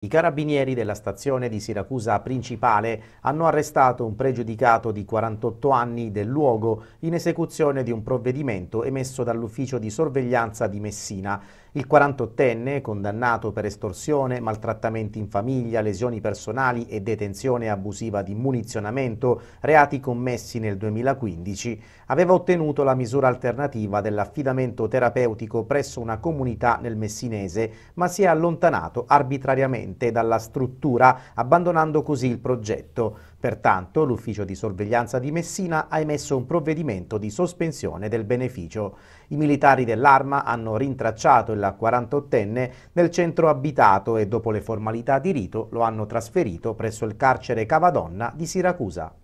I carabinieri della stazione di Siracusa Principale hanno arrestato un pregiudicato di 48 anni del luogo in esecuzione di un provvedimento emesso dall'ufficio di sorveglianza di Messina. Il 48enne, condannato per estorsione, maltrattamenti in famiglia, lesioni personali e detenzione abusiva di munizionamento, reati commessi nel 2015, aveva ottenuto la misura alternativa dell'affidamento terapeutico presso una comunità nel Messinese, ma si è allontanato arbitrariamente dalla struttura, abbandonando così il progetto. Pertanto l'ufficio di sorveglianza di Messina ha emesso un provvedimento di sospensione del beneficio. I militari dell'Arma hanno rintracciato il 48enne nel centro abitato e dopo le formalità di rito lo hanno trasferito presso il carcere Cavadonna di Siracusa.